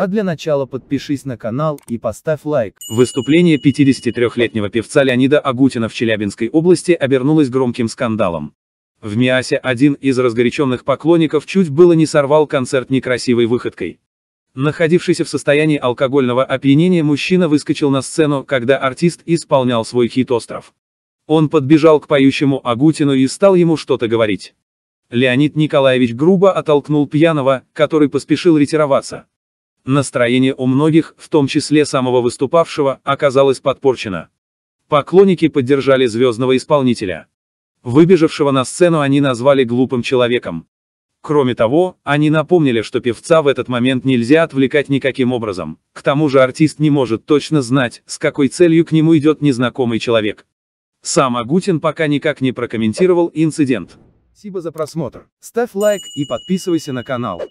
А для начала подпишись на канал и поставь лайк. Выступление 53-летнего певца Леонида Агутина в Челябинской области обернулось громким скандалом. В Миасе один из разгоряченных поклонников чуть было не сорвал концерт некрасивой выходкой. Находившийся в состоянии алкогольного опьянения мужчина выскочил на сцену, когда артист исполнял свой хит «Остров». Он подбежал к поющему Агутину и стал ему что-то говорить. Леонид Николаевич грубо оттолкнул пьяного, который поспешил ретироваться. Настроение у многих, в том числе самого выступавшего, оказалось подпорчено. Поклонники поддержали звездного исполнителя. Выбежавшего на сцену они назвали глупым человеком. Кроме того, они напомнили, что певца в этот момент нельзя отвлекать никаким образом. К тому же артист не может точно знать, с какой целью к нему идет незнакомый человек. Сам Агутин пока никак не прокомментировал инцидент. Спасибо за просмотр. Ставь лайк и подписывайся на канал.